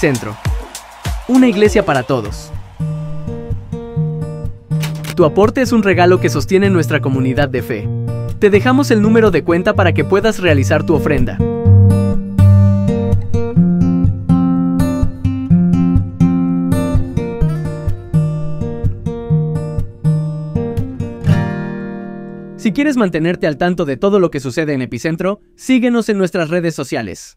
Epicentro. Una iglesia para todos. Tu aporte es un regalo que sostiene nuestra comunidad de fe. Te dejamos el número de cuenta para que puedas realizar tu ofrenda. Si quieres mantenerte al tanto de todo lo que sucede en Epicentro, síguenos en nuestras redes sociales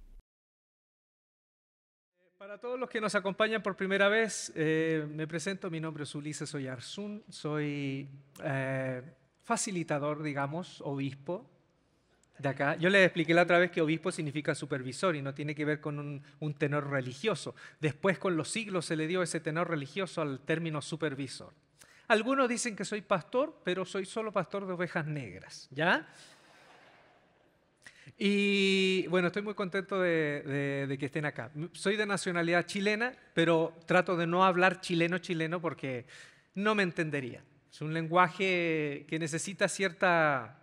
que nos acompañan por primera vez, eh, me presento, mi nombre es Ulises Oyarzún, soy eh, facilitador, digamos, obispo de acá. Yo les expliqué la otra vez que obispo significa supervisor y no tiene que ver con un, un, tenor religioso. Después con los siglos se le dio ese tenor religioso al término supervisor. Algunos dicen que soy pastor, pero soy solo pastor de ovejas negras, ¿ya? Y bueno, estoy muy contento de, que estén acá. Soy de nacionalidad chilena, pero trato de no hablar chileno-chileno porque no me entendería. Es un lenguaje que necesita cierta,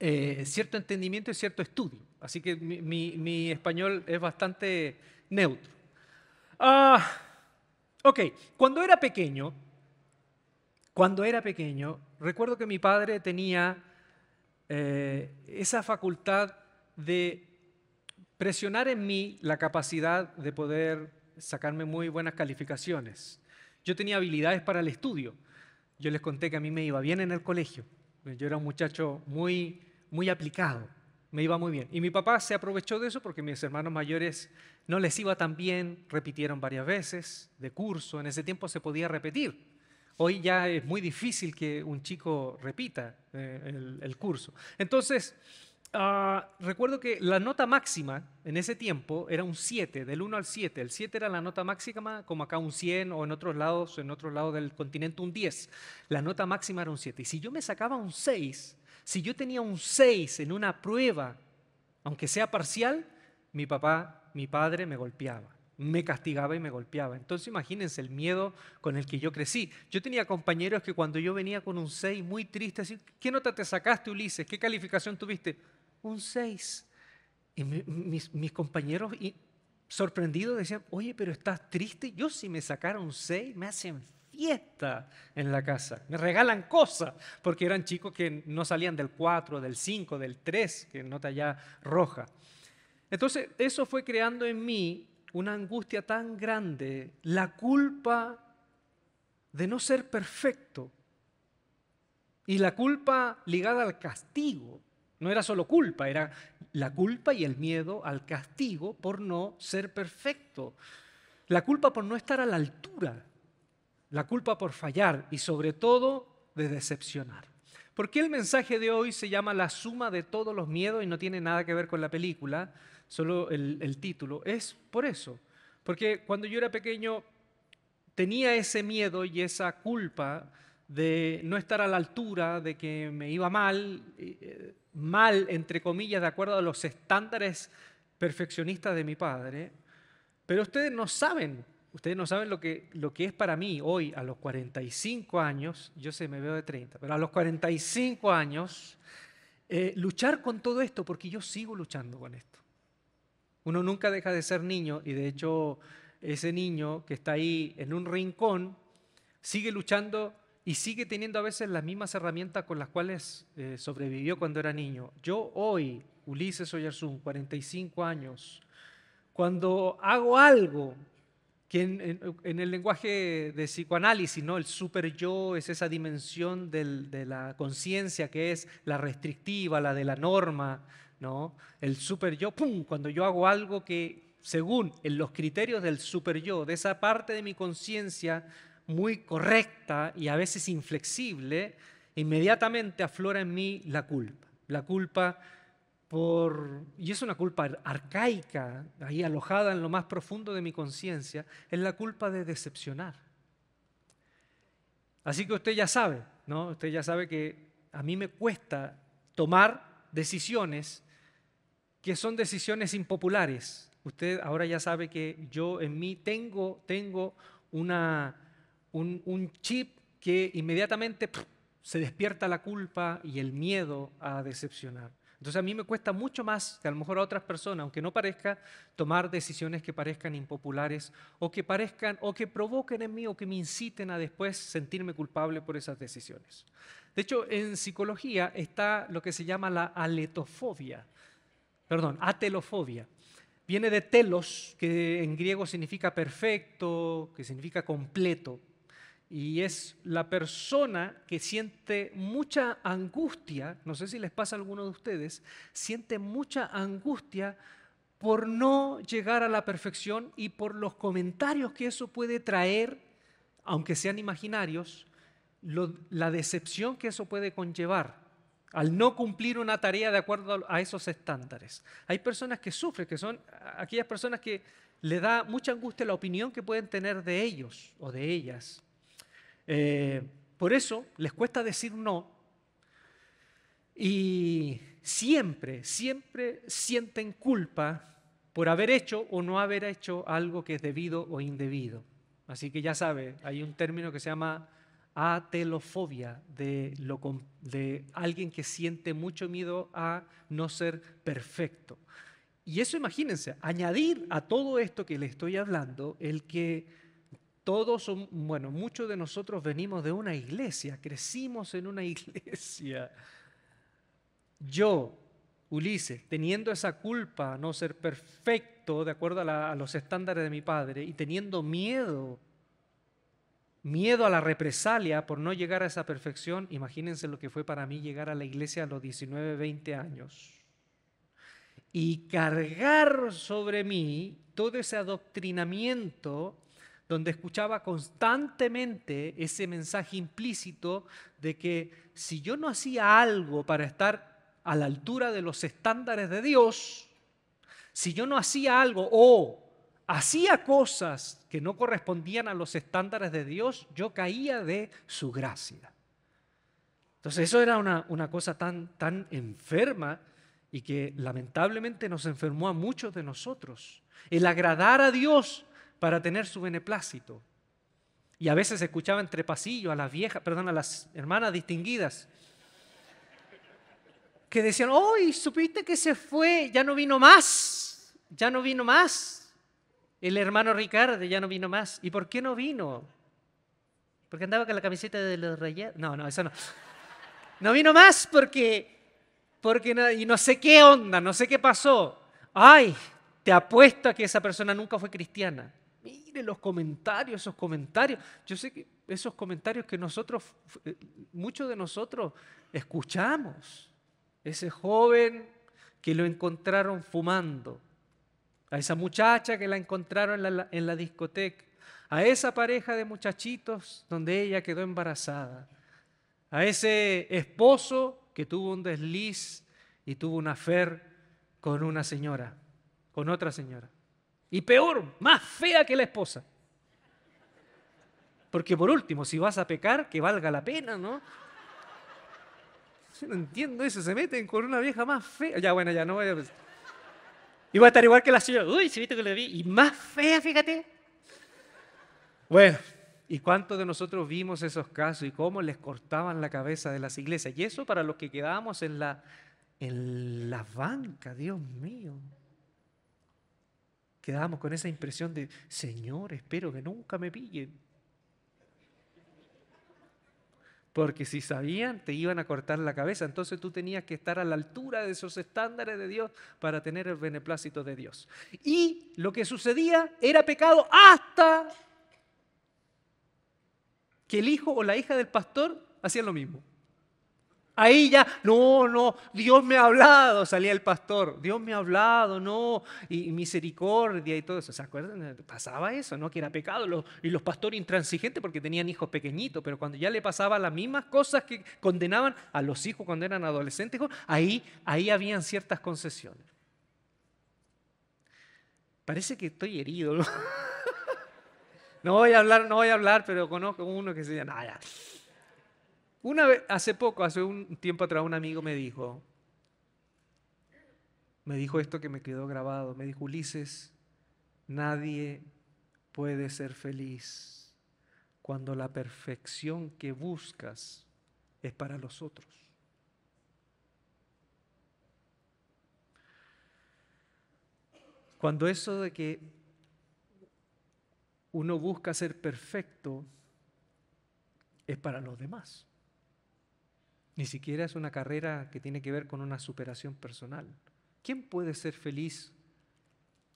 eh, cierto entendimiento y cierto estudio. Así que mi, mi, español es bastante neutro. Ah, ok, cuando era pequeño, cuando era pequeño, recuerdo que mi padre tenía eh, esa facultad de presionar en mí la capacidad de poder sacarme muy buenas calificaciones. Yo tenía habilidades para el estudio. Yo les conté que a mí me iba bien en el colegio. Yo era un muchacho muy, muy aplicado. Me iba muy bien. Y mi papá se aprovechó de eso porque mis hermanos mayores no les iba tan bien, repitieron varias veces de curso. En ese tiempo se podía repetir. Hoy ya es muy difícil que un chico repita eh, el curso. Entonces, Ah, recuerdo que la nota máxima en ese tiempo era un 7, del 1 al 7. El 7 era la nota máxima, como acá un 100 o en otros lados, en otro lado del continente un 10. La nota máxima era un 7. Y si yo me sacaba un 6, si yo tenía un 6 en una prueba, aunque sea parcial, mi papá, mi padre me golpeaba me castigaba y me golpeaba. Entonces imagínense el miedo con el que yo crecí. Yo tenía compañeros que cuando yo venía con un 6 muy triste, así, ¿qué nota te sacaste, Ulises? ¿Qué calificación tuviste? un 6. Y mis, compañeros y, sorprendidos decían, oye, pero estás triste. Yo si me sacaron un 6, me hacen fiesta en la casa, me regalan cosas, porque eran chicos que no salían del 4, del 5, del 3, que nota ya roja. Entonces, eso fue creando en mí una angustia tan grande, la culpa de no ser perfecto y la culpa ligada al castigo. No era solo culpa, era la culpa y el miedo al castigo por no ser perfecto. La culpa por no estar a la altura. La culpa por fallar y sobre todo de decepcionar. ¿Por qué el mensaje de hoy se llama La suma de todos los miedos y no tiene nada que ver con la película, solo el, el título? Es por eso. Porque cuando yo era pequeño tenía ese miedo y esa culpa de no estar a la altura, de que me iba mal, eh, mal, entre comillas, de acuerdo a los estándares perfeccionistas de mi padre. Pero ustedes no saben, ustedes no saben lo que, lo que es para mí hoy, a los 45 años, yo sé, me veo de 30, pero a los 45 años, eh, luchar con todo esto, porque yo sigo luchando con esto. Uno nunca deja de ser niño y de hecho ese niño que está ahí en un rincón sigue luchando y sigue teniendo a veces las mismas herramientas con las cuales eh, sobrevivió cuando era niño. Yo hoy, Ulises Oyarzún, 45 años, cuando hago algo que en, el lenguaje de psicoanálisis, ¿no? el super yo es esa dimensión de la conciencia que es la restrictiva, la de la norma, ¿no? el super yo, ¡pum! cuando yo hago algo que según en los criterios del super yo, de esa parte de mi conciencia, muy correcta y a veces inflexible, inmediatamente aflora en mí la culpa. La culpa por, y es una culpa arcaica, ahí alojada en lo más profundo de mi conciencia, es la culpa de decepcionar. Así que usted ya sabe, ¿no? Usted ya sabe que a mí me cuesta tomar decisiones que son decisiones impopulares. Usted ahora ya sabe que yo en mí tengo, tengo una, un, chip que inmediatamente se despierta la culpa y el miedo a decepcionar. Entonces a mí me cuesta mucho más que a lo mejor a otras personas, aunque no parezca, tomar decisiones que parezcan impopulares o que parezcan o que provoquen en mí o que me inciten a después sentirme culpable por esas decisiones. De hecho, en psicología está lo que se llama la aletofobia, perdón, atelofobia. Viene de telos, que en griego significa perfecto, que significa completo y es la persona que siente mucha angustia, no sé si les pasa a alguno de ustedes, siente mucha angustia por no llegar a la perfección y por los comentarios que eso puede traer, aunque sean imaginarios, la decepción que eso puede conllevar al no cumplir una tarea de acuerdo a esos estándares. Hay personas que sufren, que son aquellas personas que le da mucha angustia la opinión que pueden tener de ellos o de ellas eh, por eso les cuesta decir no y siempre, siempre sienten culpa por haber hecho o no haber hecho algo que es debido o indebido. Así que ya sabe, hay un término que se llama atelofobia, de, de alguien que siente mucho miedo a no ser perfecto. Y eso imagínense, añadir a todo esto que le estoy hablando, el que todos, bueno, muchos de nosotros venimos de una iglesia, crecimos en una iglesia. Yo, Ulises, teniendo esa culpa, no ser perfecto de acuerdo a, a los estándares de mi padre y teniendo miedo, miedo a la represalia por no llegar a esa perfección, imagínense lo que fue para mí llegar a la iglesia a los 19, 20 años y cargar sobre mí todo ese adoctrinamiento donde escuchaba constantemente ese mensaje implícito de que si yo no hacía algo para estar a la altura de los estándares de Dios, si yo no hacía algo o hacía cosas que no correspondían a los estándares de Dios, yo caía de su gracia. Entonces eso era una, una cosa tan, tan enferma y que lamentablemente nos enfermó a muchos de nosotros. El agradar a Dios para tener su beneplácito. Y a veces escuchaba entre pasillos a las viejas, perdón, a las hermanas distinguidas, que decían, hoy supiste que se fue, ya no vino más, ya no vino más. El hermano Ricardo ya no vino más. ¿Y por qué no vino? Porque andaba con la camiseta de los reyes No, no, eso no. No vino más porque, porque y no sé qué onda, no sé qué pasó. Ay, te apuesto a que esa persona nunca fue cristiana los comentarios, esos comentarios. Yo sé que esos comentarios que nosotros, eh, muchos de nosotros escuchamos. Ese joven que lo encontraron fumando, a esa muchacha que la encontraron en la, discoteca, a esa pareja de muchachitos donde ella quedó embarazada, a ese esposo que tuvo un desliz y tuvo una afer con una señora, con otra señora. Y peor, más fea que la esposa. Porque por último, si vas a pecar, que valga la pena, ¿no? Yo no entiendo eso, se meten con una vieja más fea. Ya, bueno, ya no voy a... Y va a estar igual que la señora. Uy, se viste que la vi. Y más fea, fíjate. Bueno, ¿y cuántos de nosotros vimos esos casos y cómo les cortaban la cabeza de las iglesias? Y eso para los que quedábamos en la, en la banca, Dios mío quedábamos con esa impresión de, Señor, espero que nunca me pillen. Porque si sabían, te iban a cortar la cabeza. Entonces tú tenías que estar a la altura de esos estándares de Dios para tener el beneplácito de Dios. Y lo que sucedía era pecado hasta que el hijo o la hija del pastor hacían lo mismo. Ahí ya, no, no, Dios me ha hablado, salía el pastor, Dios me ha hablado, no, y, misericordia y todo eso. ¿Se acuerdan? Pasaba eso, ¿no? Que era pecado. y los pastores intransigentes porque tenían hijos pequeñitos, pero cuando ya le pasaba las mismas cosas que condenaban a los hijos cuando eran adolescentes, ahí, ahí habían ciertas concesiones. Parece que estoy herido. No, voy a hablar, no voy a hablar, pero conozco uno que se llama, ah, una vez, hace poco, hace un tiempo atrás, un amigo me dijo, me dijo esto que me quedó grabado, me dijo, Ulises, nadie puede ser feliz cuando la perfección que buscas es para los otros. Cuando eso de que uno busca ser perfecto es para los demás. Ni siquiera es una carrera que tiene que ver con una superación personal. ¿Quién puede ser feliz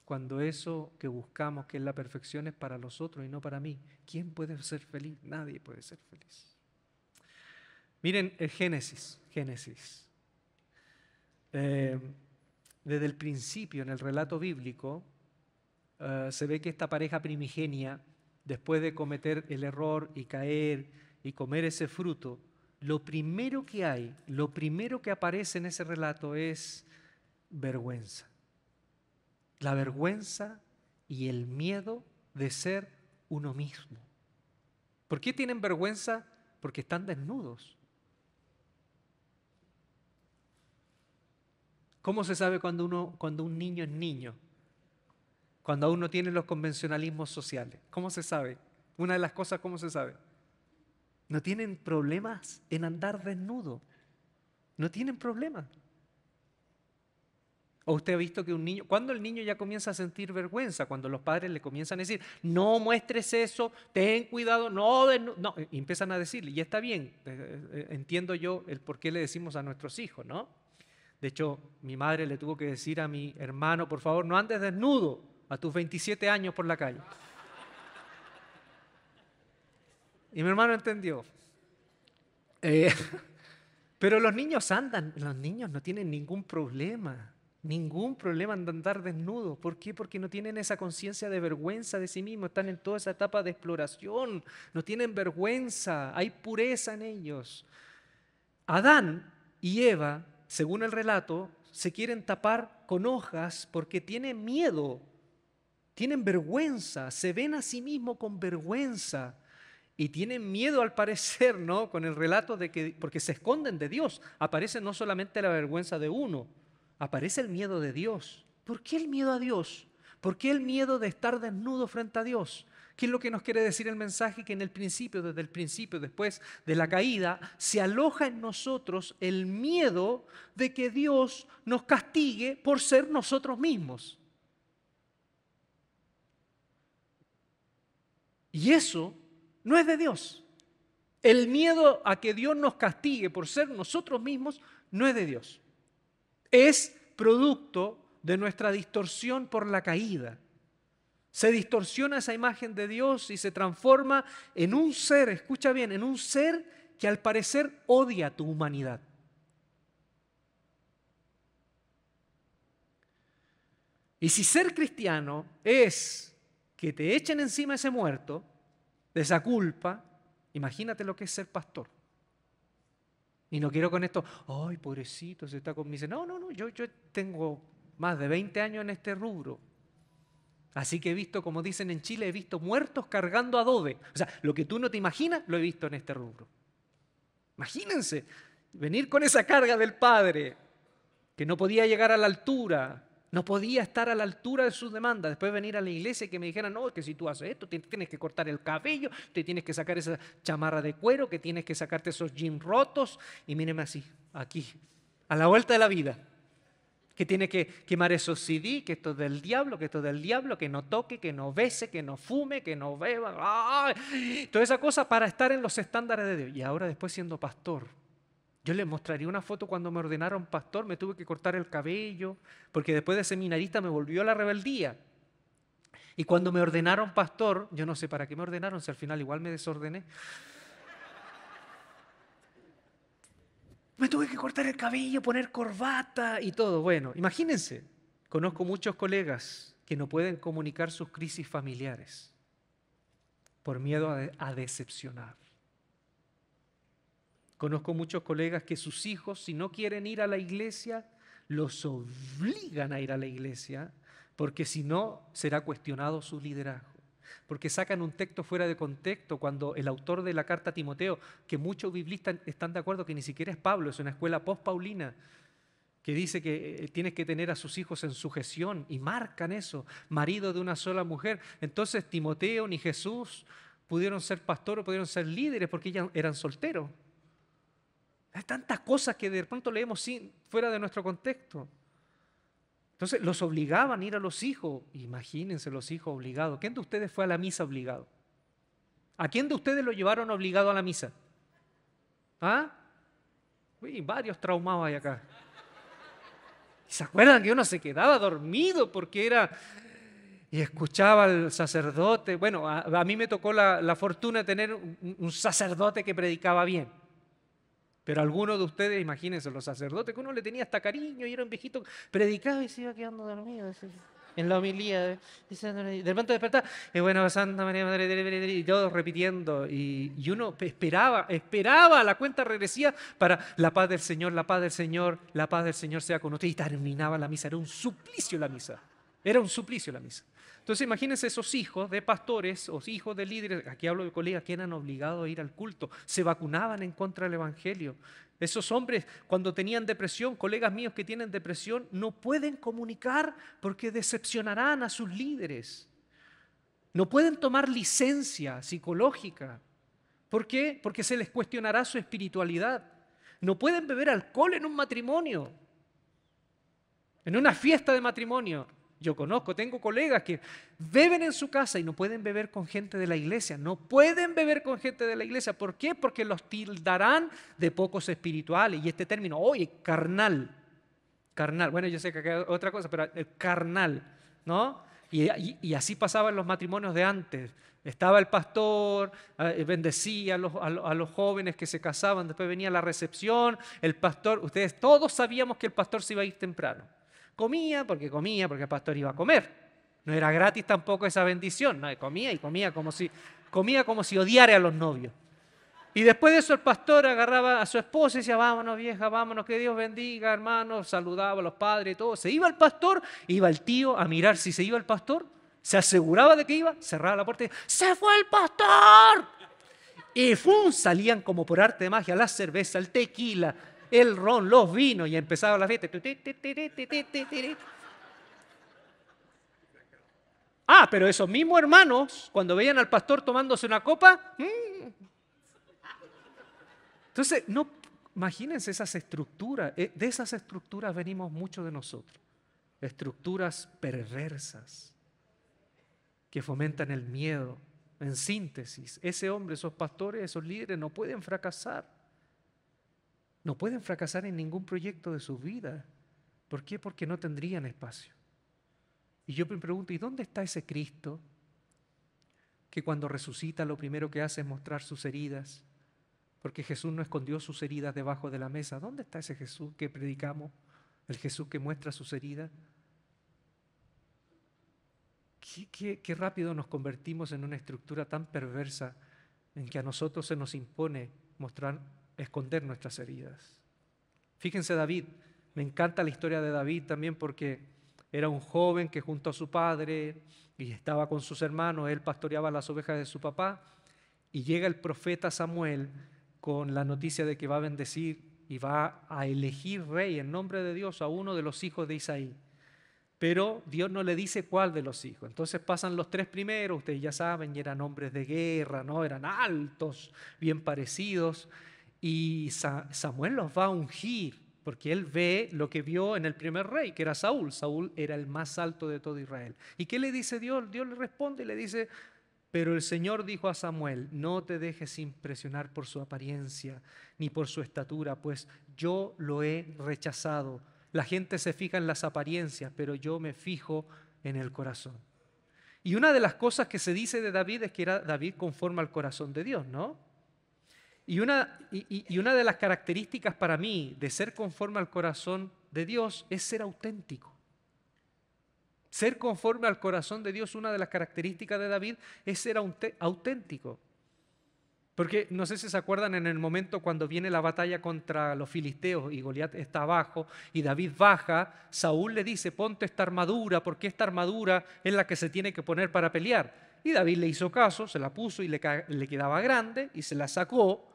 cuando eso que buscamos, que es la perfección, es para los otros y no para mí? ¿Quién puede ser feliz? Nadie puede ser feliz. Miren el Génesis, Génesis. Eh, desde el principio, en el relato bíblico, eh, se ve que esta pareja primigenia, después de cometer el error y caer y comer ese fruto, lo primero que hay, lo primero que aparece en ese relato es vergüenza. La vergüenza y el miedo de ser uno mismo. ¿Por qué tienen vergüenza? Porque están desnudos. ¿Cómo se sabe cuando, uno, cuando un niño es niño? Cuando uno tiene los convencionalismos sociales. ¿Cómo se sabe? Una de las cosas, ¿cómo se sabe? No tienen problemas en andar desnudo. No tienen problemas. ¿O usted ha visto que un niño, cuando el niño ya comienza a sentir vergüenza, cuando los padres le comienzan a decir, no muestres eso, ten cuidado, no, no, y empiezan a decirle, y está bien, eh, eh, eh, entiendo yo el por qué le decimos a nuestros hijos, ¿no? De hecho, mi madre le tuvo que decir a mi hermano, por favor, no andes desnudo a tus 27 años por la calle. Y mi hermano entendió. Eh, pero los niños andan, los niños no tienen ningún problema, ningún problema de andar desnudos. ¿Por qué? Porque no tienen esa conciencia de vergüenza de sí mismos, están en toda esa etapa de exploración, no tienen vergüenza, hay pureza en ellos. Adán y Eva, según el relato, se quieren tapar con hojas porque tienen miedo, tienen vergüenza, se ven a sí mismos con vergüenza y tienen miedo al parecer, ¿no? Con el relato de que, porque se esconden de Dios, aparece no solamente la vergüenza de uno, aparece el miedo de Dios. ¿Por qué el miedo a Dios? ¿Por qué el miedo de estar desnudo frente a Dios? ¿Qué es lo que nos quiere decir el mensaje? Que en el principio, desde el principio, después de la caída, se aloja en nosotros el miedo de que Dios nos castigue por ser nosotros mismos. Y eso no es de Dios. El miedo a que Dios nos castigue por ser nosotros mismos no es de Dios. Es producto de nuestra distorsión por la caída. Se distorsiona esa imagen de Dios y se transforma en un ser, escucha bien, en un ser que al parecer odia tu humanidad. Y si ser cristiano es que te echen encima ese muerto, de esa culpa, imagínate lo que es ser pastor. Y no quiero con esto, ay, pobrecito, se está conmigo. No, no, no, yo, yo tengo más de 20 años en este rubro. Así que he visto, como dicen en Chile, he visto muertos cargando adobe. O sea, lo que tú no te imaginas, lo he visto en este rubro. Imagínense, venir con esa carga del padre, que no podía llegar a la altura, no podía estar a la altura de sus demandas. Después venir a la iglesia y que me dijeran, no, que si tú haces esto, tienes que cortar el cabello, te tienes que sacar esa chamarra de cuero, que tienes que sacarte esos jeans rotos. Y míreme así, aquí, a la vuelta de la vida. Que tiene que quemar esos CD, que esto es del diablo, que esto es del diablo, que no toque, que no bese, que no fume, que no beba. Toda esa cosa para estar en los estándares de Dios. Y ahora después siendo pastor yo les mostraría una foto cuando me ordenaron pastor, me tuve que cortar el cabello, porque después de seminarista me volvió la rebeldía. Y cuando me ordenaron pastor, yo no sé para qué me ordenaron, si al final igual me desordené. Me tuve que cortar el cabello, poner corbata y todo. Bueno, imagínense, conozco muchos colegas que no pueden comunicar sus crisis familiares por miedo a, a decepcionar. Conozco muchos colegas que sus hijos, si no quieren ir a la iglesia, los obligan a ir a la iglesia, porque si no, será cuestionado su liderazgo. Porque sacan un texto fuera de contexto cuando el autor de la carta a Timoteo, que muchos biblistas están de acuerdo que ni siquiera es Pablo, es una escuela post-paulina, que dice que eh, tienes que tener a sus hijos en sujeción y marcan eso, marido de una sola mujer. Entonces Timoteo ni Jesús pudieron ser pastor o pudieron ser líderes porque ellos eran solteros. Hay tantas cosas que de pronto leemos fuera de nuestro contexto. Entonces los obligaban a ir a los hijos. Imagínense los hijos obligados. ¿Quién de ustedes fue a la misa obligado? ¿A quién de ustedes lo llevaron obligado a la misa? ¿Ah? Uy, varios traumados hay acá. se acuerdan que uno se quedaba dormido porque era... Y escuchaba al sacerdote. Bueno, a, mí me tocó la, fortuna de tener un sacerdote que predicaba bien. Pero algunos de ustedes, imagínense, los sacerdotes, que uno le tenía hasta cariño y era un viejito, predicaba y se iba quedando dormido. en la homilía, ¿eh? de repente y bueno, Santa María Madre, y todos repitiendo, y, uno esperaba, esperaba la cuenta regresía para la paz del Señor, la paz del Señor, la paz del Señor sea con usted, y terminaba la misa, era un suplicio la misa, era un suplicio la misa. Entonces imagínense esos hijos de pastores o hijos de líderes, aquí hablo de colegas que eran obligados a ir al culto, se vacunaban en contra del Evangelio. Esos hombres cuando tenían depresión, colegas míos que tienen depresión, no pueden comunicar porque decepcionarán a sus líderes. No pueden tomar licencia psicológica. ¿Por qué? Porque se les cuestionará su espiritualidad. No pueden beber alcohol en un matrimonio, en una fiesta de matrimonio. Yo conozco, tengo colegas que beben en su casa y no pueden beber con gente de la iglesia. No pueden beber con gente de la iglesia. ¿Por qué? Porque los tildarán de pocos espirituales. Y este término, oye, carnal. Carnal. Bueno, yo sé que hay otra cosa, pero eh, carnal, ¿no? Y, así pasaba así pasaban los matrimonios de antes. Estaba el pastor, eh, bendecía a los, jóvenes que se casaban, después venía la recepción, el pastor, ustedes todos sabíamos que el pastor se iba a ir temprano. Comía porque comía, porque el pastor iba a comer. No era gratis tampoco esa bendición, no, comía y comía como si, comía como si odiara a los novios. Y después de eso el pastor agarraba a su esposa y decía, vámonos vieja, vámonos, que Dios bendiga, hermano. saludaba a los padres y todo. Se iba el pastor, iba el tío a mirar si se iba el pastor, se aseguraba de que iba, cerraba la puerta y decía, ¡se fue el pastor! Y salían como por arte de magia la cerveza, el tequila, el ron, los vinos y empezaba la fiesta. Ah, pero esos mismos hermanos, cuando veían al pastor tomándose una copa, mm. entonces, no, imagínense esas estructuras, eh, de esas estructuras venimos muchos de nosotros, estructuras perversas que fomentan el miedo. En síntesis, ese hombre, esos pastores, esos líderes no pueden fracasar. No pueden fracasar en ningún proyecto de su vida. ¿Por qué? Porque no tendrían espacio. Y yo me pregunto, ¿y dónde está ese Cristo que cuando resucita lo primero que hace es mostrar sus heridas? Porque Jesús no escondió sus heridas debajo de la mesa. ¿Dónde está ese Jesús que predicamos? El Jesús que muestra sus heridas. Qué, qué rápido nos convertimos en una estructura tan perversa en que a nosotros se nos impone mostrar esconder nuestras heridas. Fíjense David, me encanta la historia de David también porque era un joven que junto a su padre y estaba con sus hermanos, él pastoreaba las ovejas de su papá y llega el profeta Samuel con la noticia de que va a bendecir y va a elegir rey en nombre de Dios a uno de los hijos de Isaí. Pero Dios no le dice cuál de los hijos. Entonces pasan los tres primeros, ustedes ya saben, y eran hombres de guerra, ¿no? Eran altos, bien parecidos. Y Samuel los va a ungir, porque él ve lo que vio en el primer rey, que era Saúl. Saúl era el más alto de todo Israel. ¿Y qué le dice Dios? Dios le responde y le dice, pero el Señor dijo a Samuel, no te dejes impresionar por su apariencia ni por su estatura, pues yo lo he rechazado. La gente se fija en las apariencias, pero yo me fijo en el corazón. Y una de las cosas que se dice de David es que era David conforme al corazón de Dios, ¿no? Y una, y, una de las características para mí de ser conforme al corazón de Dios es ser auténtico. Ser conforme al corazón de Dios, una de las características de David es ser auténtico. Porque no sé si se acuerdan en el momento cuando viene la batalla contra los filisteos y Goliat está abajo y David baja, Saúl le dice, ponte esta armadura, porque esta armadura es la que se tiene que poner para pelear. Y David le hizo caso, se la puso y le quedaba grande y se la sacó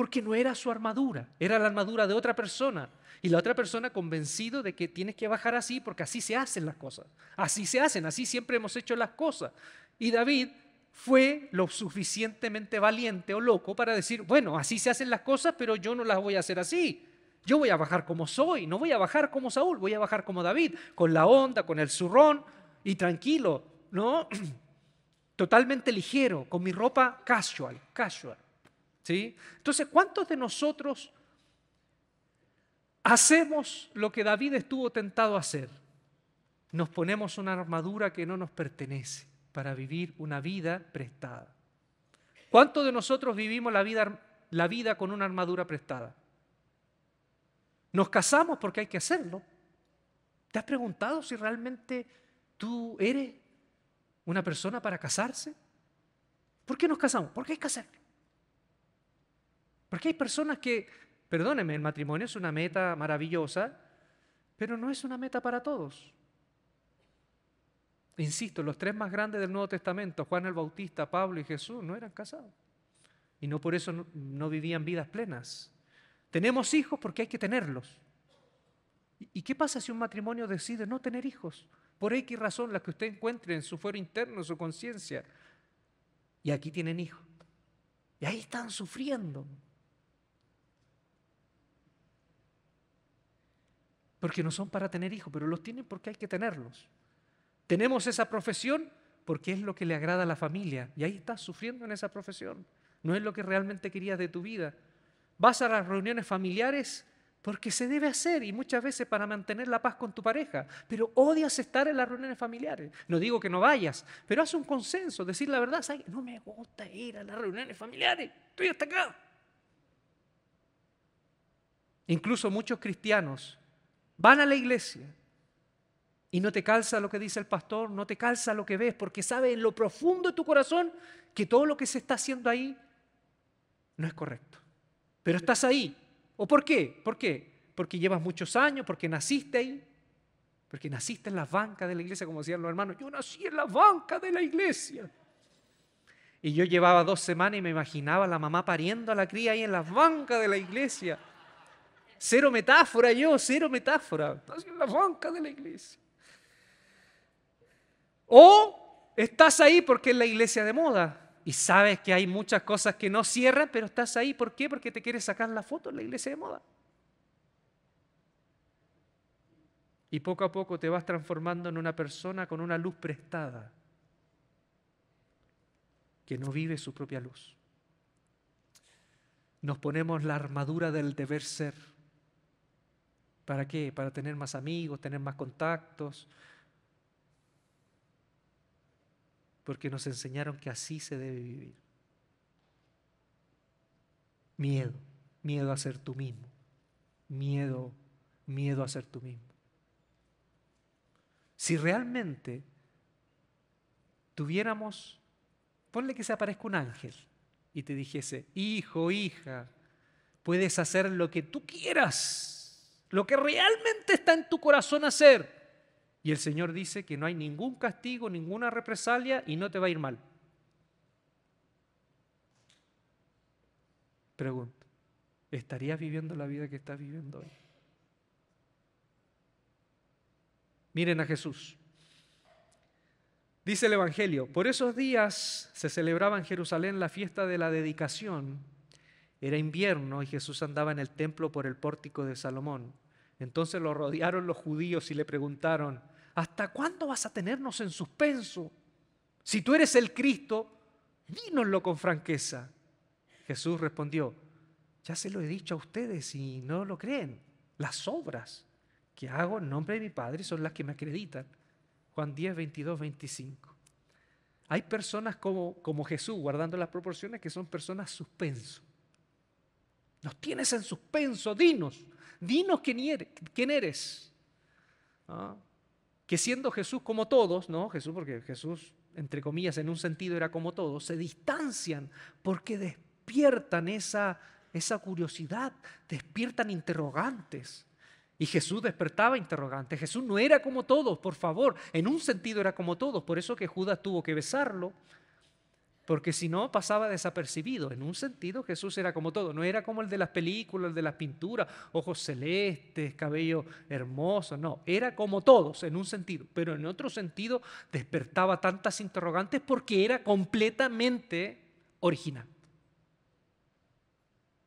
porque no era su armadura, era la armadura de otra persona. Y la otra persona convencido de que tienes que bajar así porque así se hacen las cosas. Así se hacen, así siempre hemos hecho las cosas. Y David fue lo suficientemente valiente o loco para decir, bueno, así se hacen las cosas, pero yo no las voy a hacer así. Yo voy a bajar como soy, no voy a bajar como Saúl, voy a bajar como David, con la onda, con el zurrón y tranquilo, ¿no? Totalmente ligero, con mi ropa casual, casual. Entonces, ¿cuántos de nosotros hacemos lo que David estuvo tentado a hacer? Nos ponemos una armadura que no nos pertenece para vivir una vida prestada. ¿Cuántos de nosotros vivimos la vida, la vida con una armadura prestada? Nos casamos porque hay que hacerlo. ¿Te has preguntado si realmente tú eres una persona para casarse? ¿Por qué nos casamos? Porque hay que hacerlo. Porque hay personas que, perdónenme, el matrimonio es una meta maravillosa, pero no es una meta para todos. Insisto, los tres más grandes del Nuevo Testamento, Juan el Bautista, Pablo y Jesús, no eran casados. Y no por eso no, vivían vidas plenas. Tenemos hijos porque hay que tenerlos. ¿Y qué pasa si un matrimonio decide no tener hijos? Por X razón, las que usted encuentre en su fuero interno, en su conciencia. Y aquí tienen hijos. Y ahí están sufriendo. porque no son para tener hijos, pero los tienen porque hay que tenerlos. Tenemos esa profesión porque es lo que le agrada a la familia y ahí estás sufriendo en esa profesión. No es lo que realmente querías de tu vida. Vas a las reuniones familiares porque se debe hacer y muchas veces para mantener la paz con tu pareja, pero odias estar en las reuniones familiares. No digo que no vayas, pero haz un consenso, decir la verdad, no me gusta ir a las reuniones familiares, estoy destacado. Incluso muchos cristianos van a la iglesia y no te calza lo que dice el pastor, no te calza lo que ves, porque sabes en lo profundo de tu corazón que todo lo que se está haciendo ahí no es correcto. Pero estás ahí. ¿O por qué? ¿Por qué? Porque llevas muchos años, porque naciste ahí, porque naciste en las bancas de la iglesia, como decían los hermanos. Yo nací en las bancas de la iglesia. Y yo llevaba dos semanas y me imaginaba la mamá pariendo a la cría ahí en las bancas de la iglesia. Cero metáfora yo, cero metáfora. Estás en la banca de la iglesia. O estás ahí porque es la iglesia de moda. Y sabes que hay muchas cosas que no cierran, pero estás ahí. ¿Por Porque te quieres sacar la foto en la iglesia de moda. Y poco a poco te vas transformando en una persona con una luz prestada, que no vive su propia luz. Nos ponemos la armadura del deber ser ¿Para qué? Para tener más amigos, tener más contactos. Porque nos enseñaron que así se debe vivir. Miedo, miedo a ser tú mismo. Miedo, miedo a ser tú mismo. Si realmente tuviéramos, ponle que se aparezca un ángel y te dijese, hijo, hija, puedes hacer lo que tú quieras lo que realmente está en tu corazón hacer. Y el Señor dice que no hay ningún castigo, ninguna represalia y no te va a ir mal. Pregunto, ¿estarías viviendo la vida que estás viviendo hoy? Miren a Jesús. Dice el Evangelio, por esos días se celebraba en Jerusalén la fiesta de la dedicación era invierno y Jesús andaba en el templo por el pórtico de Salomón. Entonces lo rodearon los judíos y le preguntaron, ¿hasta cuándo vas a tenernos en suspenso? Si tú eres el Cristo, dínoslo con franqueza. Jesús respondió, ya se lo he dicho a ustedes y no lo creen. Las obras que hago en nombre de mi Padre son las que me acreditan. Juan 10, 22, 25. Hay personas como, como Jesús, guardando las proporciones, que son personas suspenso. Nos tienes en suspenso, dinos, dinos quién eres. Que siendo Jesús como todos, ¿no? Jesús, porque Jesús, entre comillas, en un sentido era como todos, se distancian porque despiertan esa, esa curiosidad, despiertan interrogantes. Y Jesús despertaba interrogantes. Jesús no era como todos, por favor. En un sentido era como todos. Por eso que Judas tuvo que besarlo porque si no pasaba desapercibido. En un sentido Jesús era como todo, no era como el de las películas, el de las pinturas, ojos celestes, cabello hermoso, no, era como todos en un sentido, pero en otro sentido despertaba tantas interrogantes porque era completamente original.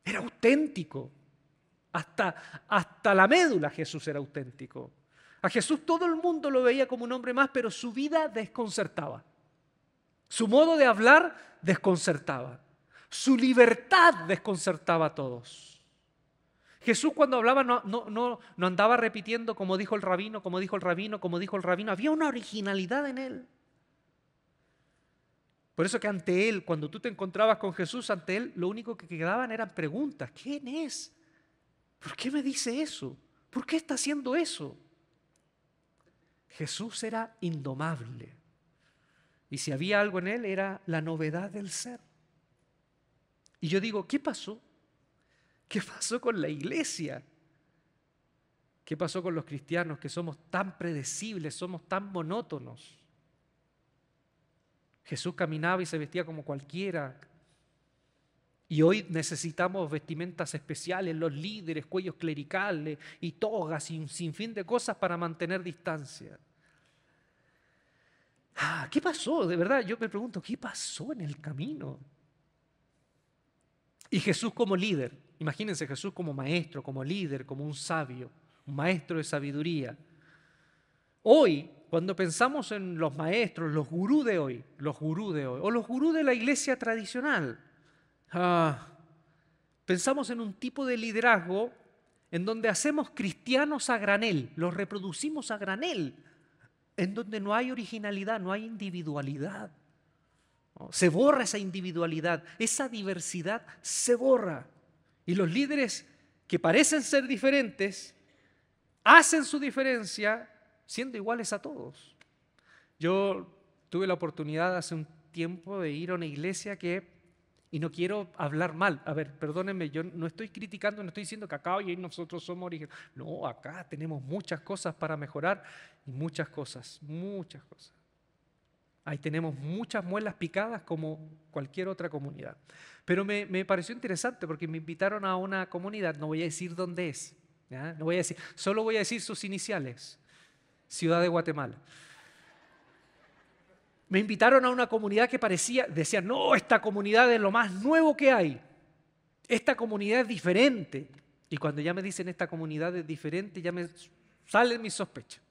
Era auténtico. Hasta, hasta la médula Jesús era auténtico. A Jesús todo el mundo lo veía como un hombre más, pero su vida desconcertaba. Su modo de hablar desconcertaba. Su libertad desconcertaba a todos. Jesús cuando hablaba no, no, no, no andaba repitiendo como dijo el rabino, como dijo el rabino, como dijo el rabino. Había una originalidad en él. Por eso que ante Él, cuando tú te encontrabas con Jesús, ante Él lo único que quedaban eran preguntas. ¿Quién es? ¿Por qué me dice eso? ¿Por qué está haciendo eso? Jesús era indomable. Y si había algo en él era la novedad del ser. Y yo digo, ¿qué pasó? ¿Qué pasó con la iglesia? ¿Qué pasó con los cristianos que somos tan predecibles, somos tan monótonos? Jesús caminaba y se vestía como cualquiera. Y hoy necesitamos vestimentas especiales, los líderes, cuellos clericales y togas y un sinfín de cosas para mantener distancia. Ah, ¿qué pasó? De verdad, yo me pregunto, ¿qué pasó en el camino? Y Jesús como líder, imagínense Jesús como maestro, como líder, como un sabio, un maestro de sabiduría. Hoy, cuando pensamos en los maestros, los gurú de hoy, los gurú de hoy, o los gurú de la iglesia tradicional, ah, pensamos en un tipo de liderazgo en donde hacemos cristianos a granel, los reproducimos a granel en donde no hay originalidad, no hay individualidad. Se borra esa individualidad, esa diversidad se borra. Y los líderes que parecen ser diferentes, hacen su diferencia siendo iguales a todos. Yo tuve la oportunidad hace un tiempo de ir a una iglesia que y no quiero hablar mal. A ver, perdónenme, yo no estoy criticando, no estoy diciendo que acá hoy nosotros somos origen. No, acá tenemos muchas cosas para mejorar y muchas cosas, muchas cosas. Ahí tenemos muchas muelas picadas como cualquier otra comunidad. Pero me, me pareció interesante porque me invitaron a una comunidad, no voy a decir dónde es, no voy a decir, solo voy a decir sus iniciales, Ciudad de Guatemala. Me invitaron a una comunidad que parecía, decían, no, esta comunidad es lo más nuevo que hay. Esta comunidad es diferente. Y cuando ya me dicen esta comunidad es diferente, ya me salen mis sospechas.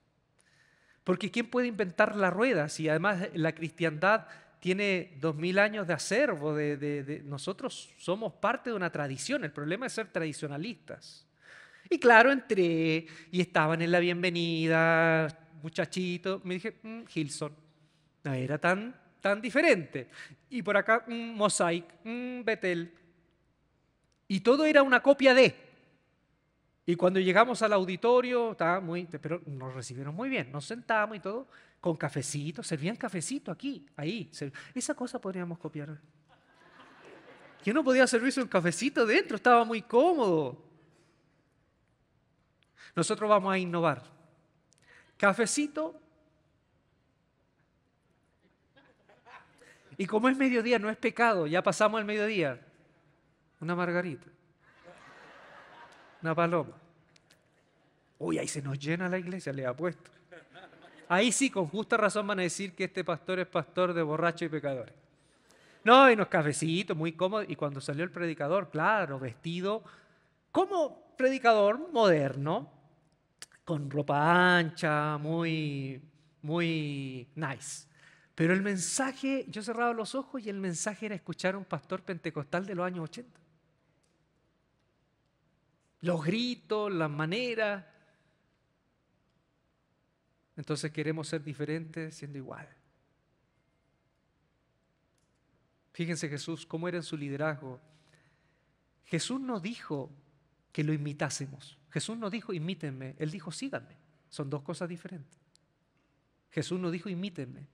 Porque ¿quién puede inventar la rueda si además la cristiandad tiene dos mil años de acervo? De, nosotros somos parte de una tradición. El problema es ser tradicionalistas. Y claro, entré y estaban en la bienvenida, muchachito. Me dije, mm, Gilson era tan, tan diferente. Y por acá, un Mosaic, un Betel. Y todo era una copia de. Y cuando llegamos al auditorio, estaba muy, pero nos recibieron muy bien, nos sentamos y todo, con cafecito, servían cafecito aquí, ahí. Esa cosa podríamos copiar. Yo no podía servirse un cafecito dentro, estaba muy cómodo. Nosotros vamos a innovar. Cafecito Y como es mediodía, no es pecado, ya pasamos el mediodía. Una margarita. Una paloma. Uy, ahí se nos llena la iglesia, le ha apuesto. Ahí sí, con justa razón van a decir que este pastor es pastor de borrachos y pecadores. No, y unos cafecitos, muy cómodos. Y cuando salió el predicador, claro, vestido como predicador moderno, con ropa ancha, muy, muy nice. Pero el mensaje, yo cerraba los ojos y el mensaje era escuchar a un pastor pentecostal de los años 80. Los gritos, la manera. Entonces queremos ser diferentes siendo igual. Fíjense Jesús, cómo era en su liderazgo. Jesús no dijo que lo imitásemos. Jesús no dijo imítenme, Él dijo síganme. Son dos cosas diferentes. Jesús no dijo imítenme,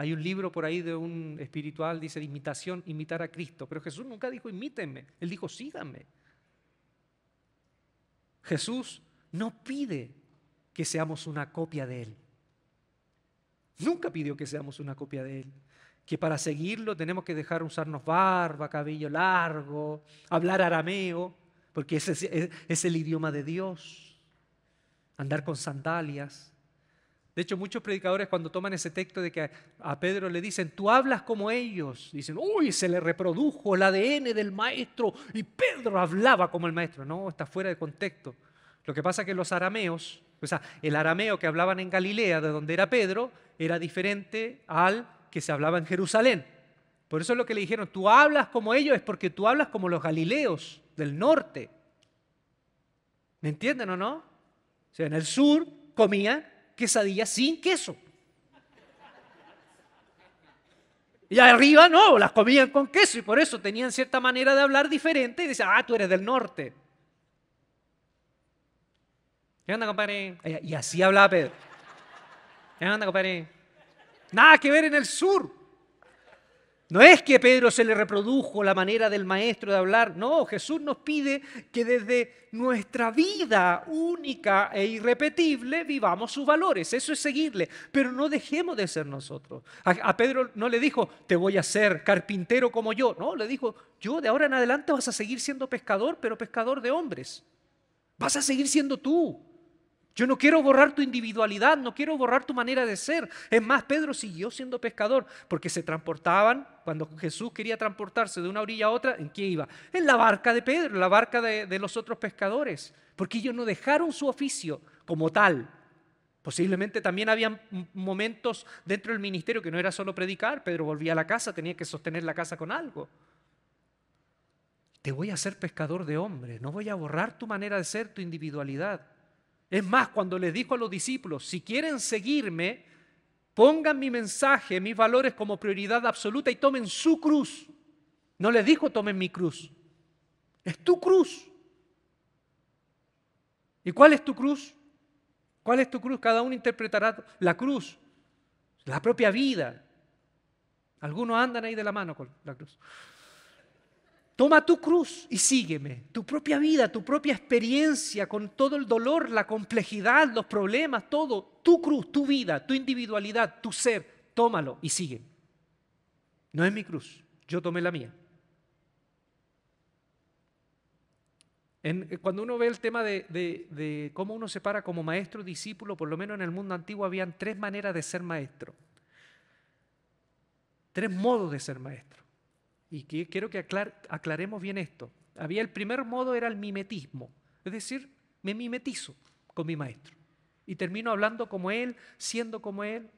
hay un libro por ahí de un espiritual, dice, imitación, imitar a Cristo. Pero Jesús nunca dijo, imítenme. Él dijo, síganme. Jesús no pide que seamos una copia de Él. Nunca pidió que seamos una copia de Él. Que para seguirlo tenemos que dejar usarnos barba, cabello largo, hablar arameo, porque ese es el idioma de Dios. Andar con sandalias. De hecho, muchos predicadores cuando toman ese texto de que a Pedro le dicen, tú hablas como ellos, dicen, uy, se le reprodujo el ADN del maestro y Pedro hablaba como el maestro. No, está fuera de contexto. Lo que pasa es que los arameos, o sea, el arameo que hablaban en Galilea, de donde era Pedro, era diferente al que se hablaba en Jerusalén. Por eso es lo que le dijeron, tú hablas como ellos, es porque tú hablas como los galileos del norte. ¿Me entienden o no? O sea, en el sur comían quesadilla sin queso. Y arriba no, las comían con queso y por eso tenían cierta manera de hablar diferente y decían, ah, tú eres del norte. ¿Qué onda, compadre? Eh, y así hablaba Pedro. ¿Qué onda, compadre? Nada que ver en el sur. No es que Pedro se le reprodujo la manera del maestro de hablar, no, Jesús nos pide que desde nuestra vida única e irrepetible vivamos sus valores, eso es seguirle, pero no dejemos de ser nosotros. A, Pedro no le dijo, te voy a ser carpintero como yo, no, le dijo, yo de ahora en adelante vas a seguir siendo pescador, pero pescador de hombres, vas a seguir siendo tú, yo no quiero borrar tu individualidad, no quiero borrar tu manera de ser. Es más, Pedro siguió siendo pescador porque se transportaban, cuando Jesús quería transportarse de una orilla a otra, ¿en qué iba? En la barca de Pedro, en la barca de, los otros pescadores, porque ellos no dejaron su oficio como tal, Posiblemente también había momentos dentro del ministerio que no era solo predicar, Pedro volvía a la casa, tenía que sostener la casa con algo. Te voy a ser pescador de hombres, no voy a borrar tu manera de ser, tu individualidad. Es más, cuando les dijo a los discípulos, si quieren seguirme, pongan mi mensaje, mis valores como prioridad absoluta y tomen su cruz. No les dijo tomen mi cruz, es tu cruz. ¿Y cuál es tu cruz? ¿Cuál es tu cruz? Cada uno interpretará la cruz, la propia vida. Algunos andan ahí de la mano con la cruz. Toma tu cruz y sígueme, tu propia vida, tu propia experiencia, con todo el dolor, la complejidad, los problemas, todo, tu cruz, tu vida, tu individualidad, tu ser, tómalo y sígueme. No es mi cruz, yo tomé la mía. Eh, cuando uno ve el tema de, de cómo uno se para como maestro, discípulo, por lo menos en el mundo antiguo habían tres maneras de ser maestro, tres modos de ser maestro. Y quiero que aclaremos bien esto. Había el primer modo era el mimetismo, es decir, me mimetizo con mi maestro y termino hablando como él, siendo como él.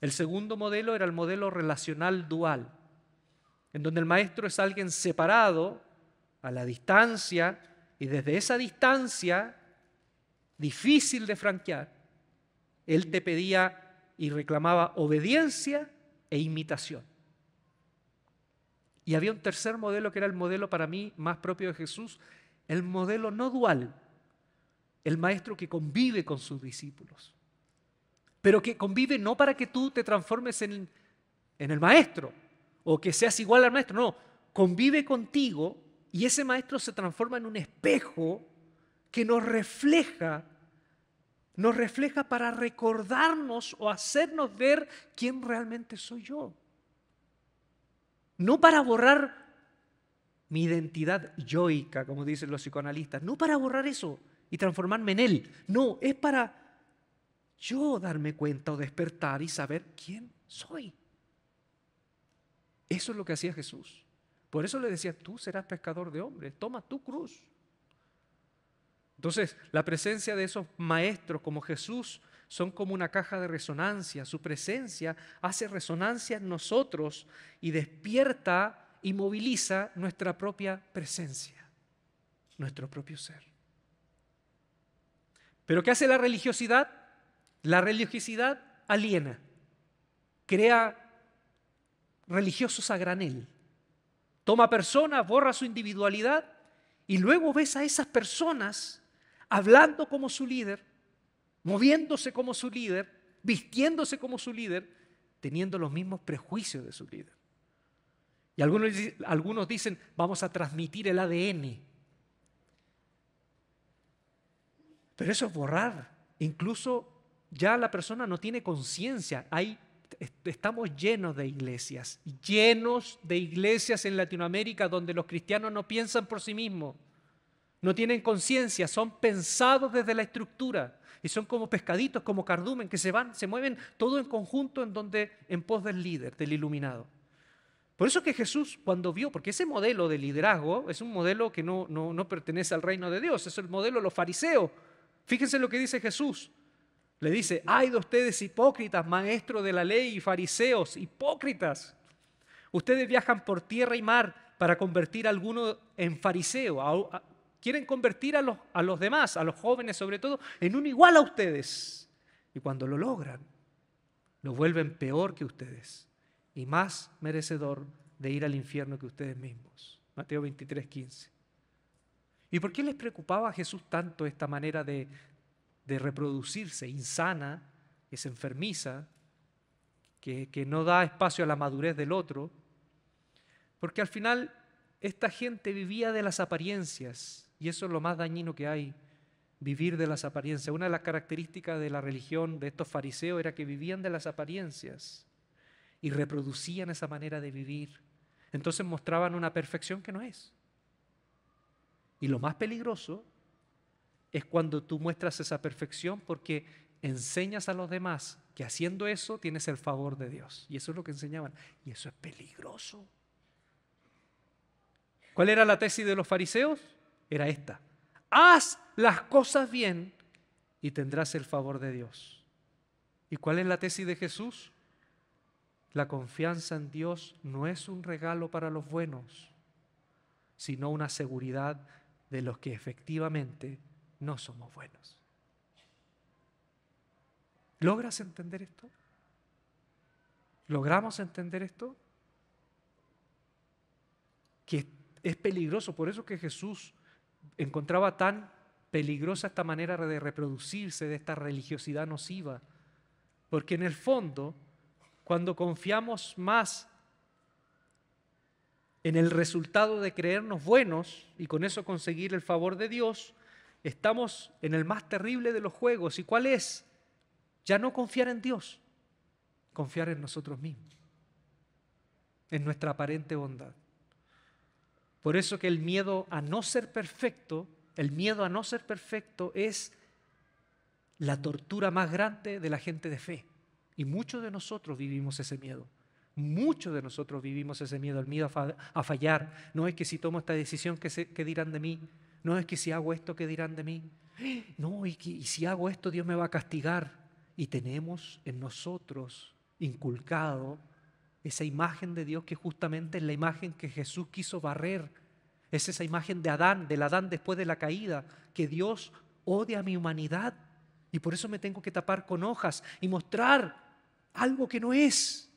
El segundo modelo era el modelo relacional dual, en donde el maestro es alguien separado a la distancia y desde esa distancia difícil de franquear, él te pedía y reclamaba obediencia e imitación. Y había un tercer modelo que era el modelo para mí más propio de Jesús, el modelo no dual, el maestro que convive con sus discípulos, pero que convive no para que tú te transformes en, en el maestro o que seas igual al maestro, no, convive contigo y ese maestro se transforma en un espejo que nos refleja, nos refleja para recordarnos o hacernos ver quién realmente soy yo no para borrar mi identidad yoica, como dicen los psicoanalistas, no para borrar eso y transformarme en él, no, es para yo darme cuenta o despertar y saber quién soy. Eso es lo que hacía Jesús. Por eso le decía, tú serás pescador de hombres, toma tu cruz. Entonces, la presencia de esos maestros como Jesús son como una caja de resonancia. Su presencia hace resonancia en nosotros y despierta y moviliza nuestra propia presencia, nuestro propio ser. Pero ¿qué hace la religiosidad? La religiosidad aliena, crea religiosos a granel, toma personas, borra su individualidad y luego ves a esas personas hablando como su líder, moviéndose como su líder, vistiéndose como su líder, teniendo los mismos prejuicios de su líder. Y algunos, algunos dicen, vamos a transmitir el ADN. Pero eso es borrar. Incluso ya la persona no tiene conciencia. Estamos llenos de iglesias, llenos de iglesias en Latinoamérica donde los cristianos no piensan por sí mismos, no tienen conciencia, son pensados desde la estructura y son como pescaditos, como cardumen, que se van, se mueven todo en conjunto en donde en pos del líder, del iluminado. Por eso que Jesús cuando vio, porque ese modelo de liderazgo es un modelo que no, no, pertenece al reino de Dios, es el modelo de los fariseos. Fíjense lo que dice Jesús. Le dice, ay de ustedes hipócritas, maestros de la ley y fariseos, hipócritas. Ustedes viajan por tierra y mar para convertir a alguno en fariseo, a, quieren convertir a los, a los demás, a los jóvenes sobre todo, en un igual a ustedes. Y cuando lo logran, lo vuelven peor que ustedes y más merecedor de ir al infierno que ustedes mismos. Mateo 23, 15. ¿Y por qué les preocupaba a Jesús tanto esta manera de, reproducirse insana, que se enfermiza, que, que no da espacio a la madurez del otro? Porque al final esta gente vivía de las apariencias y eso es lo más dañino que hay, vivir de las apariencias. Una de las características de la religión de estos fariseos era que vivían de las apariencias y reproducían esa manera de vivir. Entonces mostraban una perfección que no es. Y lo más peligroso es cuando tú muestras esa perfección porque enseñas a los demás que haciendo eso tienes el favor de Dios. Y eso es lo que enseñaban. Y eso es peligroso. ¿Cuál era la tesis de los fariseos? era esta. Haz las cosas bien y tendrás el favor de Dios. ¿Y cuál es la tesis de Jesús? La confianza en Dios no es un regalo para los buenos, sino una seguridad de los que efectivamente no somos buenos. ¿Logras entender esto? ¿Logramos entender esto? Que es peligroso, por eso que Jesús encontraba tan peligrosa esta manera de reproducirse de esta religiosidad nociva. Porque en el fondo, cuando confiamos más en el resultado de creernos buenos y con eso conseguir el favor de Dios, estamos en el más terrible de los juegos. ¿Y cuál es? Ya no confiar en Dios, confiar en nosotros mismos, en nuestra aparente bondad. Por eso que el miedo a no ser perfecto, el miedo a no ser perfecto es la tortura más grande de la gente de fe. Y muchos de nosotros vivimos ese miedo. Muchos de nosotros vivimos ese miedo, el miedo a, fallar. No es que si tomo esta decisión, ¿qué dirán de mí? No es que si hago esto, ¿qué dirán de mí? No, y si hago esto, Dios me va a castigar. Y tenemos en nosotros inculcado esa imagen de Dios que justamente es la imagen que Jesús quiso barrer. Es esa imagen de Adán, del Adán después de la caída, que Dios odia a mi humanidad y por eso me tengo que tapar con hojas y mostrar algo que no es.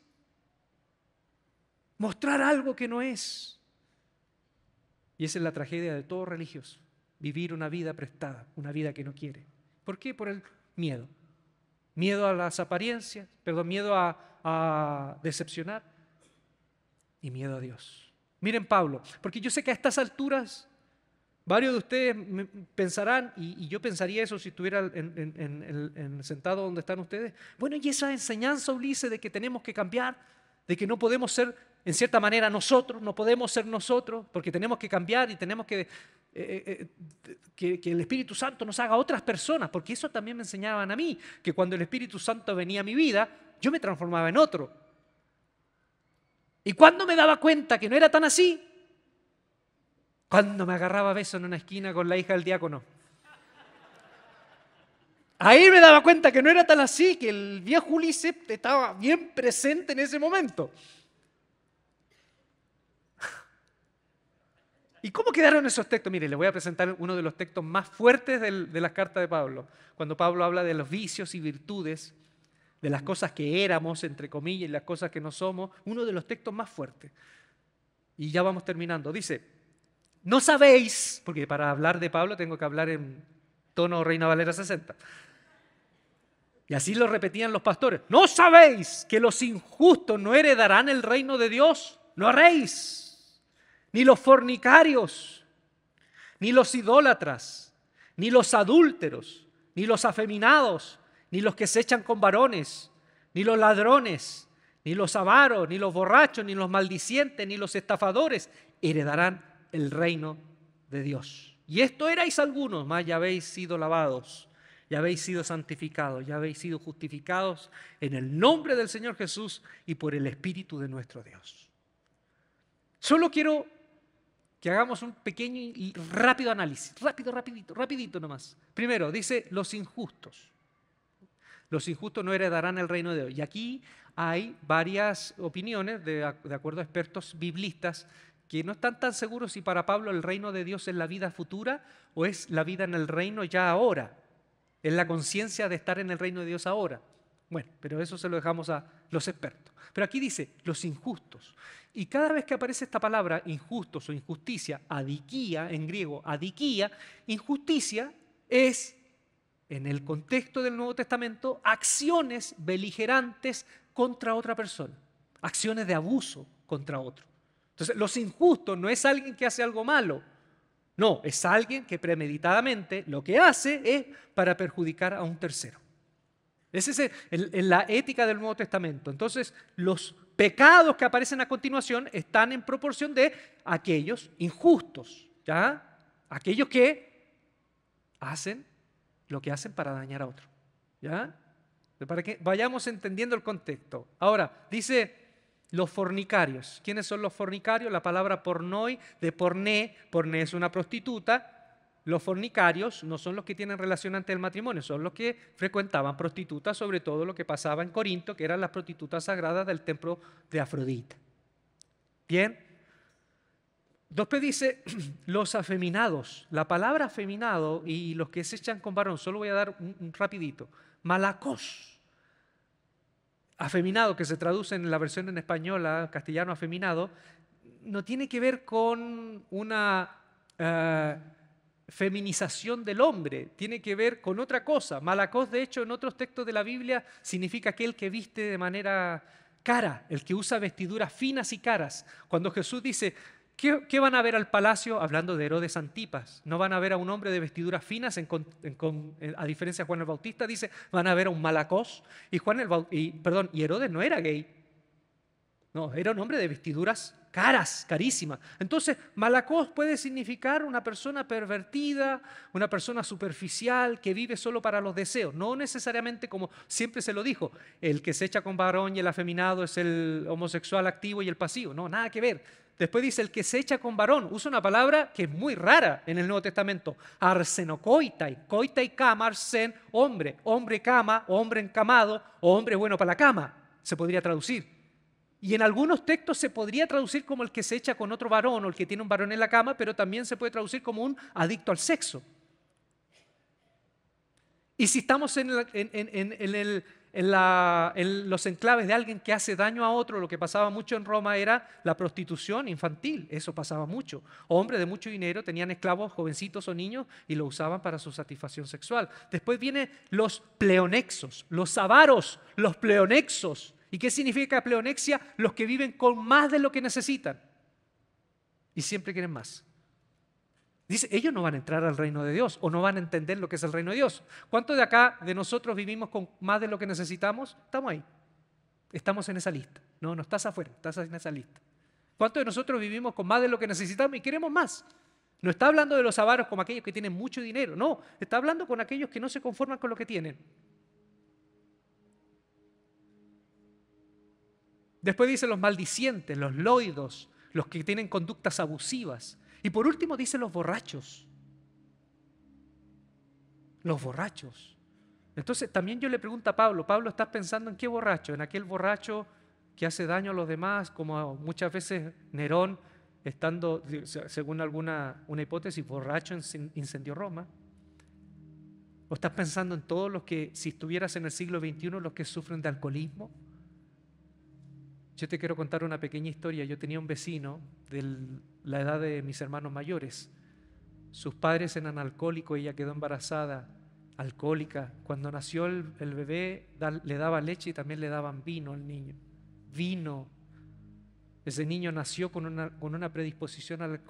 Mostrar algo que no es. Y esa es la tragedia de todo religioso, vivir una vida prestada, una vida que no quiere. ¿Por qué? Por el miedo. Miedo a las apariencias, perdón, miedo a a decepcionar y miedo a Dios. Miren Pablo, porque yo sé que a estas alturas varios de ustedes pensarán, y, yo pensaría eso si estuviera en, en, sentado donde están ustedes, bueno, y esa enseñanza, Ulises, de que tenemos que cambiar, de que no podemos ser, en cierta manera, nosotros, no podemos ser nosotros, porque tenemos que cambiar y tenemos que, eh, eh, eh, que el Espíritu Santo nos haga otras personas, porque eso también me enseñaban a mí, que cuando el Espíritu Santo venía a mi vida, yo me transformaba en otro. Y cuando me daba cuenta que no era tan así, cuando me agarraba beso en una esquina con la hija del diácono. Ahí me daba cuenta que no era tan así, que el viejo Ulises estaba bien presente en ese momento. ¿Y cómo quedaron esos textos? Mire, les voy a presentar uno de los textos más fuertes de las cartas de Pablo, cuando Pablo habla de los vicios y virtudes de las cosas que éramos, entre comillas, y las cosas que no somos, uno de los textos más fuertes. Y ya vamos terminando. Dice, no sabéis, porque para hablar de Pablo tengo que hablar en tono Reina Valera 60. Y así lo repetían los pastores. No sabéis que los injustos no heredarán el reino de Dios. No haréis. Ni los fornicarios, ni los idólatras, ni los adúlteros, ni los afeminados, ni los que se echan con varones, ni los ladrones, ni los avaros, ni los borrachos, ni los maldicientes, ni los estafadores heredarán el reino de Dios. Y esto erais algunos, más. ya habéis sido lavados, ya habéis sido santificados, ya habéis sido justificados en el nombre del Señor Jesús y por el Espíritu de nuestro Dios. Solo quiero que hagamos un pequeño y rápido análisis, rápido, rapidito, rapidito nomás. Primero, dice los injustos los injustos no heredarán el reino de Dios. Y aquí hay varias opiniones, de, acuerdo a expertos biblistas, que no están tan seguros si para Pablo el reino de Dios es la vida futura o es la vida en el reino ya ahora, es la conciencia de estar en el reino de Dios ahora. Bueno, pero eso se lo dejamos a los expertos. Pero aquí dice, los injustos. Y cada vez que aparece esta palabra, injustos o injusticia, adiquía en griego, adiquía, injusticia es en el contexto del Nuevo Testamento, acciones beligerantes contra otra persona, acciones de abuso contra otro. Entonces, los injustos no es alguien que hace algo malo, no, es alguien que premeditadamente lo que hace es para perjudicar a un tercero. Esa es la ética del Nuevo Testamento. Entonces, los pecados que aparecen a continuación están en proporción de aquellos injustos, ¿ya? Aquellos que hacen lo que hacen para dañar a otro. ¿Ya? Para que vayamos entendiendo el contexto. Ahora, dice los fornicarios. ¿Quiénes son los fornicarios? La palabra pornoi de porné, porné es una prostituta. Los fornicarios no son los que tienen relación ante el matrimonio, son los que frecuentaban prostitutas, sobre todo lo que pasaba en Corinto, que eran las prostitutas sagradas del templo de Afrodita. Bien, Dospe dice los afeminados. La palabra afeminado y los que se echan con varón, solo voy a dar un, rapidito. Malacos. Afeminado, que se traduce en la versión en española, castellano afeminado, no tiene que ver con una eh, feminización del hombre, tiene que ver con otra cosa. Malacos, de hecho, en otros textos de la Biblia significa aquel que viste de manera cara, el que usa vestiduras finas y caras. Cuando Jesús dice, ¿Qué, van a ver al palacio? Hablando de Herodes Antipas. No van a ver a un hombre de vestiduras finas, en, eh, a diferencia de Juan el Bautista, dice, van a ver a un malacos. Y, Juan el, perdón, y Herodes no era gay. No, era un hombre de vestiduras caras, carísimas. Entonces, Malacos puede significar una persona pervertida, una persona superficial que vive solo para los deseos. No necesariamente como siempre se lo dijo, el que se echa con varón y el afeminado es el homosexual activo y el pasivo. No, nada que ver. Después dice el que se echa con varón. Usa una palabra que es muy rara en el Nuevo Testamento. Arsenocoitai. Coitai cama, arsen, hombre. Hombre cama, hombre encamado, hombre bueno para la cama. Se podría traducir. Y en algunos textos se podría traducir como el que se echa con otro varón o el que tiene un varón en la cama, pero también se puede traducir como un adicto al sexo. Y si estamos en, los enclaves de alguien que hace daño a otro, lo que pasaba mucho en Roma era la prostitución infantil, eso pasaba mucho. Hombres de mucho dinero tenían esclavos jovencitos o niños y lo usaban para su satisfacción sexual. Después vienen los pleonexos, los avaros, los pleonexos ¿Y qué significa pleonexia? Los que viven con más de lo que necesitan y siempre quieren más. Dice, ellos no van a entrar al reino de Dios o no van a entender lo que es el reino de Dios. ¿Cuántos de acá, de nosotros, vivimos con más de lo que necesitamos? Estamos ahí. Estamos en esa lista. No, no estás afuera, estás en esa lista. ¿Cuántos de nosotros vivimos con más de lo que necesitamos y queremos más? No está hablando de los avaros como aquellos que tienen mucho dinero, no, está hablando con aquellos que no se conforman con lo que tienen. Después dice los maldicientes, los loidos, los que tienen conductas abusivas. Y por último dice los borrachos. Los borrachos. Entonces también yo le pregunto a Pablo, Pablo, ¿estás pensando en qué borracho? ¿En aquel borracho que hace daño a los demás, como muchas veces Nerón, estando, según alguna una hipótesis, borracho incendió Roma? ¿O estás pensando en todos los que, si estuvieras en el siglo XXI, los que sufren de alcoholismo? Yo te quiero contar una pequeña historia. Yo tenía un vecino de la edad de mis hermanos mayores. Sus padres eran alcohólicos, ella quedó embarazada, alcohólica. Cuando nació el, bebé le daba leche y también le daban vino al niño. Vino. Ese niño nació con una, predisposición al,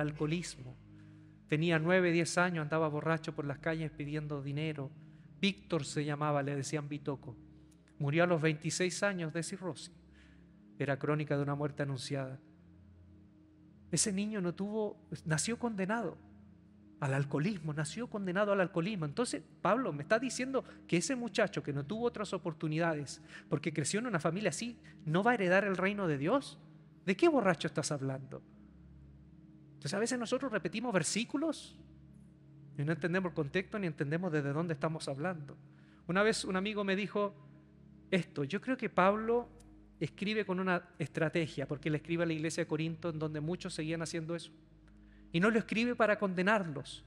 alcoholismo. Tenía 9, diez años, andaba borracho por las calles pidiendo dinero. Víctor se llamaba, le decían Bitoco. Murió a los 26 años de cirrosis era crónica de una muerte anunciada. Ese niño no tuvo, nació condenado al alcoholismo, nació condenado al alcoholismo. Entonces, Pablo me está diciendo que ese muchacho que no tuvo otras oportunidades, porque creció en una familia así, no va a heredar el reino de Dios. ¿De qué borracho estás hablando? Entonces, a veces nosotros repetimos versículos y no entendemos el contexto ni entendemos desde dónde estamos hablando. Una vez un amigo me dijo esto, yo creo que Pablo escribe con una estrategia, porque le escribe a la iglesia de Corinto en donde muchos seguían haciendo eso. Y no lo escribe para condenarlos,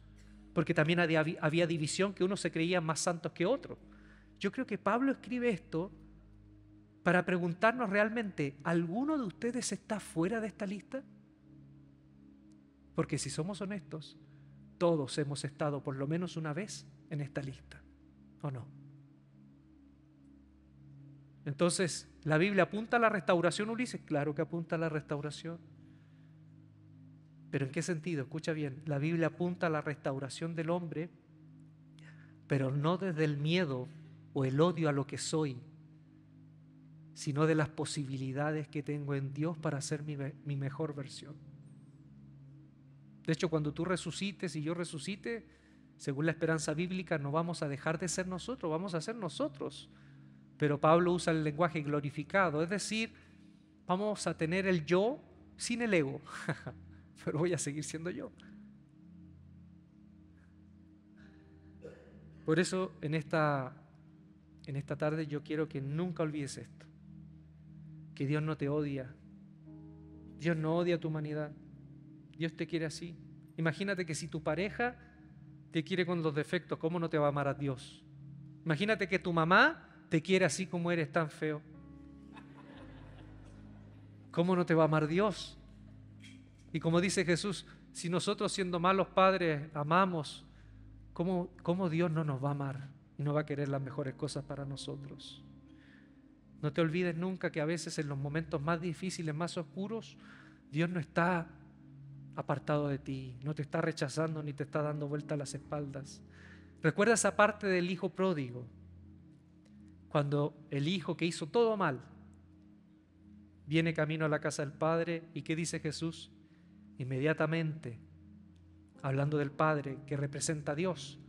porque también había, división que uno se creía más santos que otros. Yo creo que Pablo escribe esto para preguntarnos realmente, ¿alguno de ustedes está fuera de esta lista? Porque si somos honestos, todos hemos estado por lo menos una vez en esta lista, ¿o no? Entonces, ¿la Biblia apunta a la restauración, Ulises? Claro que apunta a la restauración. Pero ¿en qué sentido? Escucha bien, la Biblia apunta a la restauración del hombre, pero no desde el miedo o el odio a lo que soy, sino de las posibilidades que tengo en Dios para ser mi, mi, mejor versión. De hecho, cuando tú resucites y yo resucite, según la esperanza bíblica, no vamos a dejar de ser nosotros, vamos a ser nosotros pero Pablo usa el lenguaje glorificado, es decir, vamos a tener el yo sin el ego, pero voy a seguir siendo yo. Por eso en esta, en esta tarde yo quiero que nunca olvides esto, que Dios no te odia, Dios no odia a tu humanidad, Dios te quiere así. Imagínate que si tu pareja te quiere con los defectos, ¿cómo no te va a amar a Dios? Imagínate que tu mamá te quiere así como eres tan feo? ¿Cómo no te va a amar Dios? Y como dice Jesús, si nosotros siendo malos padres amamos, ¿cómo, ¿cómo, Dios no nos va a amar y no va a querer las mejores cosas para nosotros? No te olvides nunca que a veces en los momentos más difíciles, más oscuros, Dios no está apartado de ti, no te está rechazando ni te está dando vuelta a las espaldas. Recuerda esa parte del hijo pródigo cuando el hijo que hizo todo mal viene camino a la casa del Padre y ¿qué dice Jesús? Inmediatamente, hablando del Padre que representa a Dios,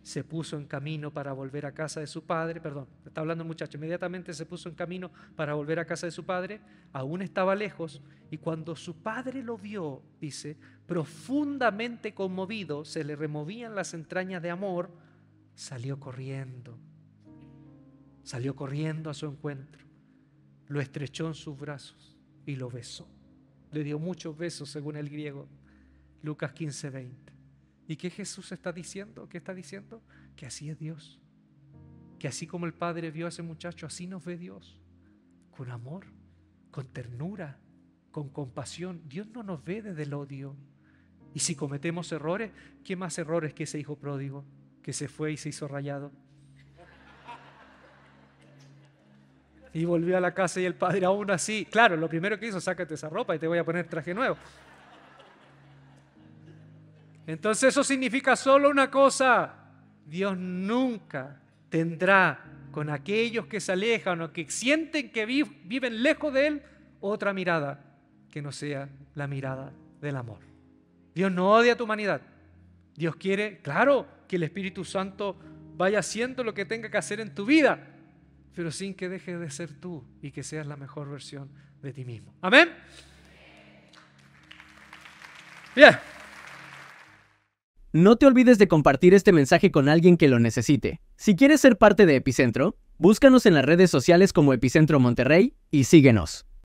se puso en camino para volver a casa de su padre, perdón, está hablando el muchacho, inmediatamente se puso en camino para volver a casa de su padre, aún estaba lejos, y cuando su padre lo vio, dice, profundamente conmovido, se le removían las entrañas de amor, salió corriendo Salió corriendo a su encuentro, lo estrechó en sus brazos y lo besó. Le dio muchos besos, según el griego, Lucas 15, 20. ¿Y qué Jesús está diciendo? ¿Qué está diciendo? Que así es Dios. Que así como el Padre vio a ese muchacho, así nos ve Dios. Con amor, con ternura, con compasión. Dios no nos ve desde el odio. Y si cometemos errores, ¿qué más errores que ese hijo pródigo que se fue y se hizo rayado? Y volvió a la casa y el padre aún así, claro, lo primero que hizo, sácate esa ropa y te voy a poner traje nuevo. Entonces eso significa solo una cosa, Dios nunca tendrá con aquellos que se alejan o que sienten que viven lejos de Él otra mirada que no sea la mirada del amor. Dios no odia tu humanidad. Dios quiere, claro, que el Espíritu Santo vaya haciendo lo que tenga que hacer en tu vida pero sin que deje de ser tú y que seas la mejor versión de ti mismo. Amén. Bien. No te olvides de compartir este mensaje con alguien que lo necesite. Si quieres ser parte de Epicentro, búscanos en las redes sociales como Epicentro Monterrey y síguenos.